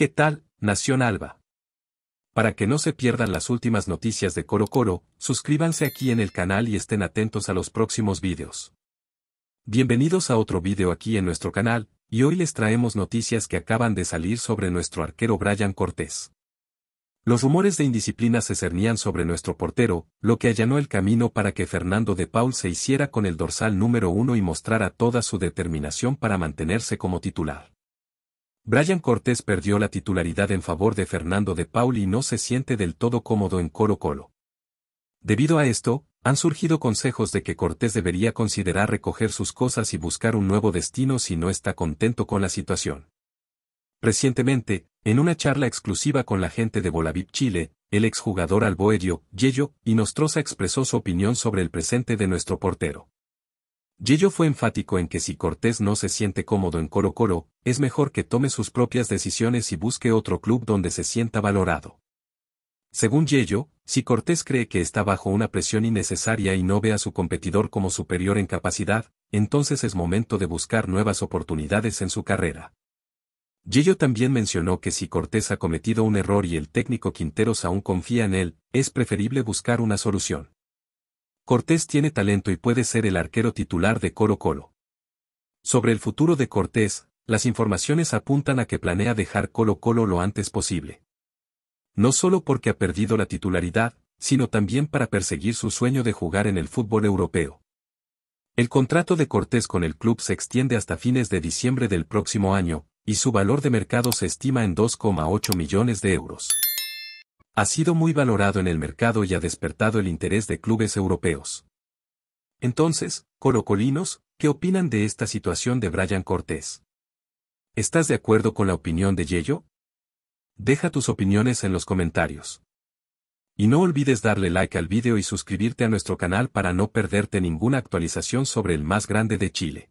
¿Qué tal, Nación Alba? Para que no se pierdan las últimas noticias de Coro Coro, suscríbanse aquí en el canal y estén atentos a los próximos vídeos. Bienvenidos a otro vídeo aquí en nuestro canal, y hoy les traemos noticias que acaban de salir sobre nuestro arquero Brian Cortés. Los rumores de indisciplina se cernían sobre nuestro portero, lo que allanó el camino para que Fernando de Paul se hiciera con el dorsal número uno y mostrara toda su determinación para mantenerse como titular. Brian Cortés perdió la titularidad en favor de Fernando de Paul y no se siente del todo cómodo en Colo Colo. Debido a esto, han surgido consejos de que Cortés debería considerar recoger sus cosas y buscar un nuevo destino si no está contento con la situación. Recientemente, en una charla exclusiva con la gente de Bolavip Chile, el exjugador Alboedio, Yello, y Nostroza expresó su opinión sobre el presente de nuestro portero. Yello fue enfático en que si Cortés no se siente cómodo en Coro Coro, es mejor que tome sus propias decisiones y busque otro club donde se sienta valorado. Según Yello, si Cortés cree que está bajo una presión innecesaria y no ve a su competidor como superior en capacidad, entonces es momento de buscar nuevas oportunidades en su carrera. Yello también mencionó que si Cortés ha cometido un error y el técnico Quinteros aún confía en él, es preferible buscar una solución. Cortés tiene talento y puede ser el arquero titular de Coro Colo. Sobre el futuro de Cortés, las informaciones apuntan a que planea dejar Colo Colo lo antes posible. No solo porque ha perdido la titularidad, sino también para perseguir su sueño de jugar en el fútbol europeo. El contrato de Cortés con el club se extiende hasta fines de diciembre del próximo año, y su valor de mercado se estima en 2,8 millones de euros. Ha sido muy valorado en el mercado y ha despertado el interés de clubes europeos. Entonces, Corocolinos, ¿qué opinan de esta situación de Brian Cortés? ¿Estás de acuerdo con la opinión de Yello? Deja tus opiniones en los comentarios. Y no olvides darle like al video y suscribirte a nuestro canal para no perderte ninguna actualización sobre el más grande de Chile.